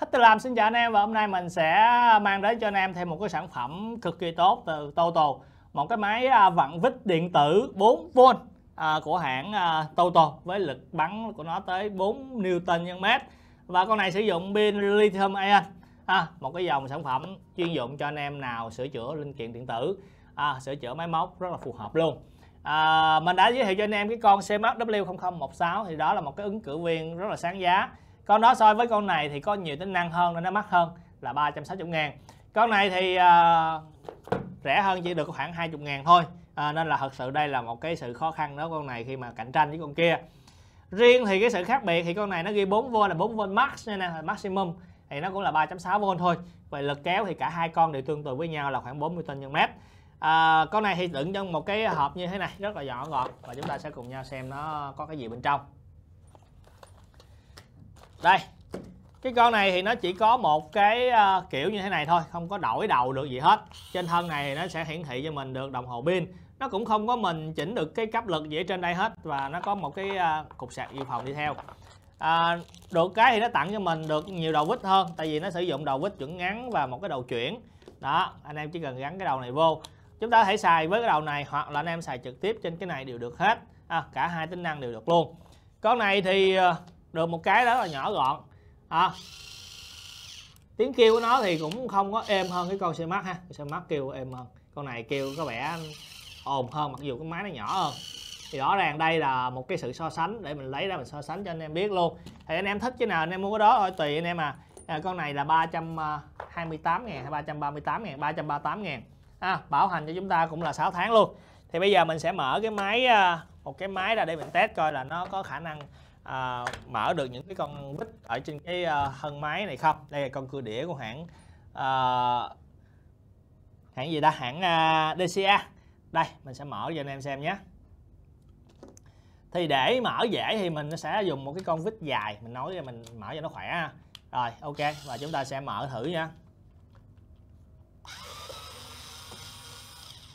Thích Tư làm xin chào anh em và hôm nay mình sẽ mang đến cho anh em thêm một cái sản phẩm cực kỳ tốt từ Toto Một cái máy à, vặn vít điện tử 4V à, của hãng à, Toto với lực bắn của nó tới 4 Newton nhân mét Và con này sử dụng pin lithium ion à, Một cái dòng sản phẩm chuyên dụng cho anh em nào sửa chữa linh kiện điện tử à, Sửa chữa máy móc rất là phù hợp luôn à, Mình đã giới thiệu cho anh em cái con CMX W0016 thì đó là một cái ứng cử viên rất là sáng giá con đó so với con này thì có nhiều tính năng hơn nên nó mắc hơn là 360 ngàn con này thì uh, rẻ hơn chỉ được khoảng 20 ngàn thôi à, nên là thật sự đây là một cái sự khó khăn đó con này khi mà cạnh tranh với con kia riêng thì cái sự khác biệt thì con này nó ghi 4V là 4V max nên là maximum thì nó cũng là 3.6V thôi vậy lực kéo thì cả hai con đều tương tự với nhau là khoảng 40 ton nhân mét à, con này thì đựng trong một cái hộp như thế này rất là nhỏ gọn và chúng ta sẽ cùng nhau xem nó có cái gì bên trong đây cái con này thì nó chỉ có một cái ờ, kiểu như thế này thôi không có đổi đầu được gì hết trên thân này nó sẽ hiển thị cho mình được đồng hồ pin nó cũng không có mình chỉnh được cái cấp lực gì ở trên đây hết và nó có một cái ờ, cục sạc dự phòng đi theo à, được cái thì nó tặng cho mình được nhiều đầu vít hơn tại vì nó sử dụng đầu vít chuẩn ngắn và một cái đầu chuyển đó anh em chỉ cần gắn cái đầu này vô chúng ta có thể xài với cái đầu này hoặc là anh em xài trực tiếp trên cái này đều được hết à, cả hai tính năng đều được luôn con này thì ờ, được một cái đó là nhỏ gọn à, tiếng kêu của nó thì cũng không có êm hơn cái con xe mắt ha xe mắt kêu êm hơn con này kêu có vẻ ồn hơn mặc dù cái máy nó nhỏ hơn thì rõ ràng đây là một cái sự so sánh để mình lấy ra mình so sánh cho anh em biết luôn thì anh em thích cái nào anh em mua cái đó thôi tùy anh em à, à con này là 328 à, ngàn hay 338 ngàn 338 ngàn à, bảo hành cho chúng ta cũng là 6 tháng luôn thì bây giờ mình sẽ mở cái máy à, một cái máy ra để mình test coi là nó có khả năng à, mở được những cái con vít ở trên cái à, thân máy này không đây là con cưa đĩa của hãng à, hãng gì ta hãng à, DCA đây mình sẽ mở cho anh em xem nhé thì để mở dễ thì mình sẽ dùng một cái con vít dài mình nói mình mở cho nó khỏe ha rồi ok và chúng ta sẽ mở thử nha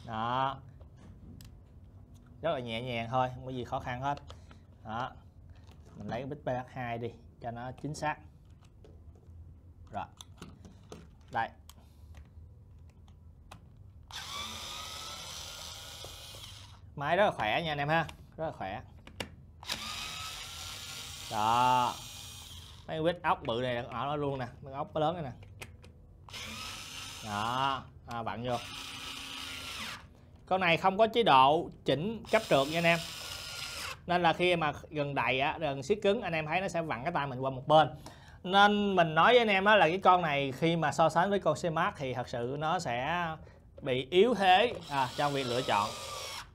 đó rất là nhẹ nhàng thôi không có gì khó khăn hết đó mình lấy cái PH2 đi cho nó chính xác rồi đây máy rất là khỏe nha anh em ha rất là khỏe đó mấy quýt ốc bự này ở nó luôn nè mấy ốc lớn này nè đó à, vô con này không có chế độ chỉnh cấp trượt nha anh em nên là khi mà gần đầy á gần siết cứng anh em thấy nó sẽ vặn cái tay mình qua một bên nên mình nói với anh em đó là cái con này khi mà so sánh với con xe mát thì thật sự nó sẽ bị yếu thế à, trong việc lựa chọn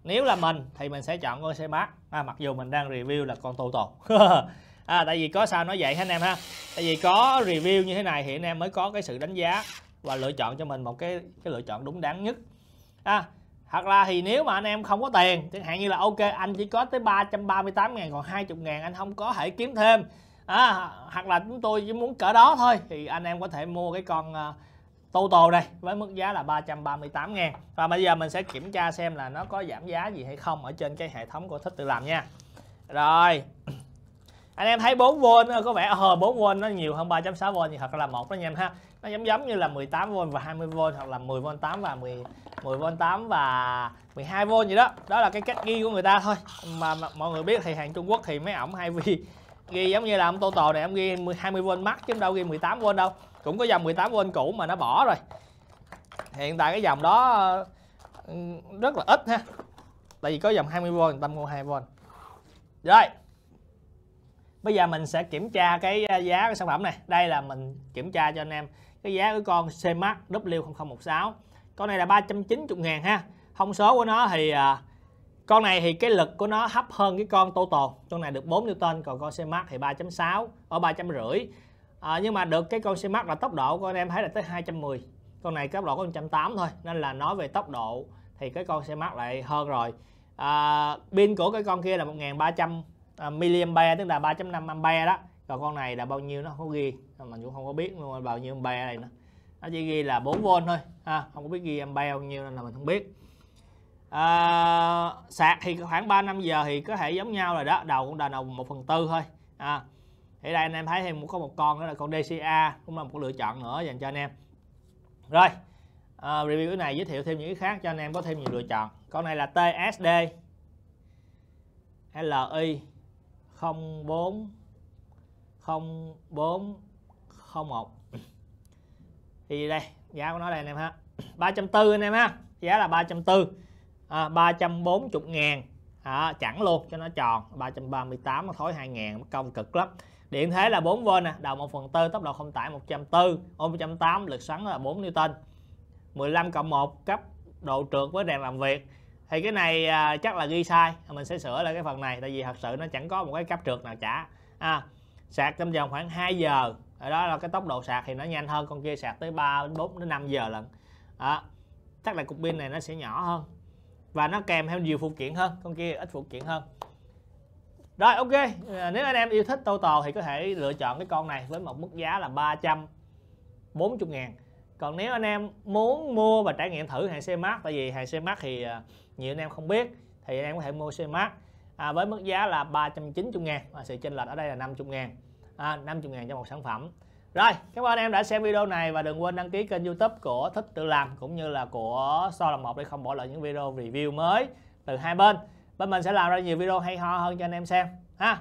nếu là mình thì mình sẽ chọn con xe mát à, mặc dù mình đang review là con Toto à, tại vì có sao nói vậy hả anh em ha tại vì có review như thế này thì anh em mới có cái sự đánh giá và lựa chọn cho mình một cái cái lựa chọn đúng đắn nhất à, hoặc là thì nếu mà anh em không có tiền chẳng hạn như là ok anh chỉ có tới 338 ngàn còn 20 ngàn anh không có thể kiếm thêm à, hoặc là chúng tôi chỉ muốn cỡ đó thôi thì anh em có thể mua cái con uh, Toto đây với mức giá là 338 ngàn và bây giờ mình sẽ kiểm tra xem là nó có giảm giá gì hay không ở trên cái hệ thống của thích tự làm nha rồi anh em thấy 4V có vẻ hờ 4V nó nhiều hơn 3.6V thì thật là một đó anh em ha nó giống giống như là 18V và 20V hoặc là 10V 8 và 10 10V8 và 12V gì đó đó là cái cách ghi của người ta thôi mà, mọi người biết thì hàng Trung Quốc thì mấy ổng hay vì ghi giống như là ông Toto này ông ghi 20V max chứ đâu ghi 18V đâu cũng có dòng 18V cũ mà nó bỏ rồi hiện tại cái dòng đó rất là ít ha tại vì có dòng 20V người ta mua 2V rồi bây giờ mình sẽ kiểm tra cái ờ, giá của sản phẩm này đây là mình kiểm tra cho anh em cái giá của con Cmax W0016 con này là 390 ngàn ha thông số của nó thì à, con này thì cái lực của nó hấp hơn cái con Total con này được 4 Newton còn con xe mát thì 3.6 ở 3.5 à, nhưng mà được cái con xe mát là tốc độ con em thấy là tới 210 con này tốc độ có 180 thôi nên là nói về tốc độ thì cái con xe mát lại hơn rồi à, pin của cái con kia là 1300 à, mAh tức là 3.5 ampere đó còn con này là bao nhiêu nó không ghi mà cũng không có biết luôn bao nhiêu ampere này nữa nó chỉ ghi là 4V thôi ha không có biết ghi ampere bao nhiêu nên là mình không biết à, sạc thì khoảng 3 năm giờ thì có thể giống nhau rồi đó đầu cũng là đầu 1 phần tư thôi à, thì đây anh em thấy thêm cũng có một con nữa là con DCA cũng là một lựa chọn nữa dành cho anh em rồi à, review cái này giới thiệu thêm những cái khác cho anh em có thêm nhiều lựa chọn con này là TSD LI 04 0401 thì đây giá của nó đây anh em ha 340 anh em ha giá là 340 à, 340 ngàn à, chẳng luôn cho nó tròn 338 nó thối 2 ngàn công cực lắm điện thế là 4V nè đầu 1 phần tư tốc độ không tải 140 ôm 180 lực xoắn là 4 Newton 15 cộng 1 cấp độ trượt với đèn làm việc thì cái này à, chắc là ghi sai mình sẽ sửa lại cái phần này tại vì thật sự nó chẳng có một cái cấp trượt nào cả à, sạc trong vòng khoảng 2 giờ ở đó là cái tốc độ sạc thì nó nhanh hơn con kia sạc tới 3 4 đến 5 giờ lận đó. chắc là cục pin này nó sẽ nhỏ hơn và nó kèm theo nhiều phụ kiện hơn con kia ít phụ kiện hơn rồi ok à, nếu anh em yêu thích total thì có thể lựa chọn cái con này với một mức giá là 340 ngàn còn nếu anh em muốn mua và trải nghiệm thử hàng xe mát tại vì hàng xe mát thì à, nhiều anh em không biết thì anh em có thể mua xe mát à, với mức giá là 390 ngàn và sự chênh lệch ở đây là 50 ngàn à, 50 ngàn cho một sản phẩm rồi cảm ơn em đã xem video này và đừng quên đăng ký kênh youtube của Thích Tự Làm cũng như là của So là Một để không bỏ lỡ những video review mới từ hai bên bên mình sẽ làm ra nhiều video hay ho hơn cho anh em xem ha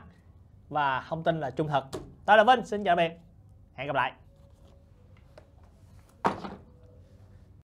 và không tin là trung thực tôi là Vinh xin chào biệt hẹn gặp lại